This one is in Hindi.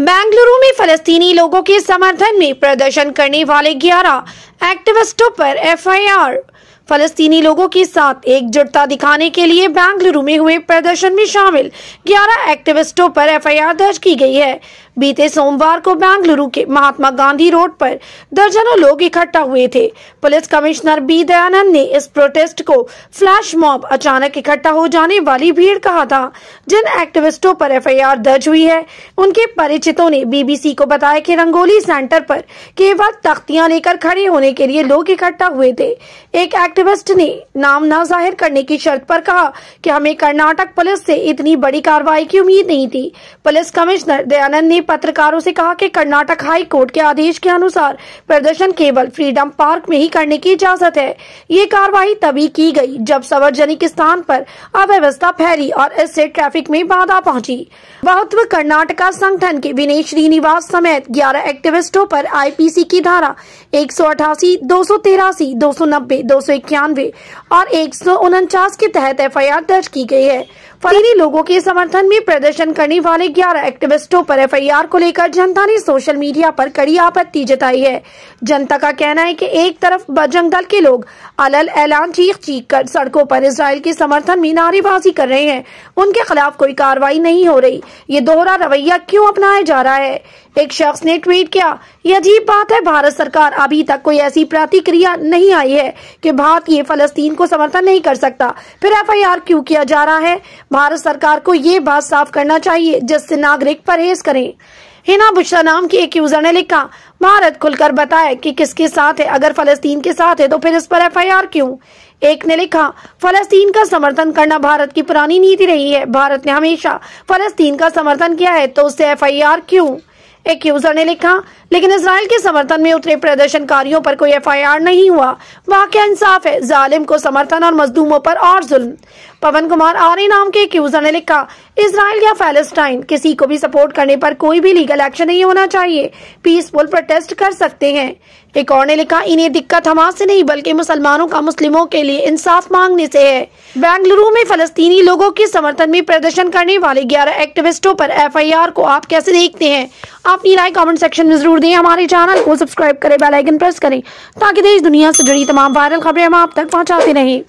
बेंगलुरु में फलस्तीनी लोगों के समर्थन में प्रदर्शन करने वाले 11 एक्टिविस्टों पर एफआईआर फलस्तीनी लोगों के साथ एकजुटता दिखाने के लिए बेंगलुरु में हुए प्रदर्शन में शामिल 11 एक्टिविस्टों पर एफआईआर दर्ज की गई है बीते सोमवार को बेंगलुरु के महात्मा गांधी रोड पर दर्जनों लोग इकट्ठा हुए थे पुलिस कमिश्नर बी दयानंद ने इस प्रोटेस्ट को फ्लैश मॉब अचानक इकट्ठा हो जाने वाली भीड़ कहा था जिन एक्टिविस्टों पर एफआईआर दर्ज हुई है उनके परिचितों ने बीबीसी को बताया कि रंगोली सेंटर पर केवल तख्तियां लेकर खड़े होने के लिए लोग इकट्ठा हुए थे एक एक्टिविस्ट ने नाम न जाहिर करने की शर्त पर कहा कि हमें कर्नाटक पुलिस से इतनी बड़ी कार्रवाई की उम्मीद नहीं थी पुलिस कमिश्नर दयानंद ने पत्रकारों से कहा कि कर्नाटक हाई कोर्ट के आदेश के अनुसार प्रदर्शन केवल फ्रीडम पार्क में ही करने की इजाजत है ये कार्रवाई तभी की गई जब सार्वजनिक स्थान पर अव्यवस्था फैली और इससे ट्रैफिक में बाधा पहुंची बहुत्व कर्नाटका संगठन के विनय श्रीनिवास समेत ग्यारह एक्टिविस्टों पर आईपीसी की धारा एक सौ अठासी दो सौ तिरासी दो सौ नब्बे दो सौ इक्यानवे और एक सौ उनचास के तहत एफ दर्ज की गयी है फरी लोगों के समर्थन में प्रदर्शन करने वाले ग्यारह एक्टिविस्टों पर एफआईआर को लेकर जनता ने सोशल मीडिया पर कड़ी आपत्ति जताई है जनता का कहना है कि एक तरफ बजरंग दल के लोग अलल ऐलान चीख चीख कर सड़कों पर इसराइल के समर्थन में नारेबाजी कर रहे हैं उनके खिलाफ कोई कार्रवाई नहीं हो रही ये दोहरा रवैया क्यों अपनाया जा रहा है एक शख्स ने ट्वीट किया ये अजीब बात है भारत सरकार अभी तक कोई ऐसी प्रतिक्रिया नहीं आई है कि भारत ये फलस्तीन को समर्थन नहीं कर सकता फिर एफआईआर क्यों किया जा रहा है भारत सरकार को ये बात साफ करना चाहिए जिससे नागरिक परहेज करें हिना बुशरा नाम की एक यूजर ने लिखा भारत खुलकर बताए कि किसके साथ है अगर फलस्तीन के साथ है तो फिर इस पर एफआईआर क्यों एक ने लिखा फलस्तीन का समर्थन करना भारत की पुरानी नीति रही है भारत ने हमेशा फलस्तीन का समर्थन किया है तो उससे एफआईआर क्यों एक यूजर ने लिखा लेकिन इसराइल के समर्थन में उतरे प्रदर्शनकारियों पर कोई एफआईआर नहीं हुआ वाक्य इंसाफ है जालिम को समर्थन और मजदूमों पर और जुल्म पवन कुमार आर्य नाम के एक यूजर ने लिखा इसराइल या फेलेस्टाइन किसी को भी सपोर्ट करने पर कोई भी लीगल एक्शन नहीं होना चाहिए पीसफुल प्रोटेस्ट कर सकते हैं एक और ने लिखा इन्हें दिक्कत हमास से नहीं बल्कि मुसलमानों का मुस्लिमों के लिए इंसाफ मांगने से है बेंगलुरु में फलस्तीनी लोगों के समर्थन में प्रदर्शन करने वाले 11 एक्टिविस्टों पर एफआईआर को आप कैसे देखते हैं आप अपनी राय कमेंट सेक्शन में जरूर दें हमारे चैनल को सब्सक्राइब करें बेल आइकन प्रेस करें ताकि देश दुनिया से जुड़ी तमाम वायरल खबरें हम आप तक पहुंचाते रहें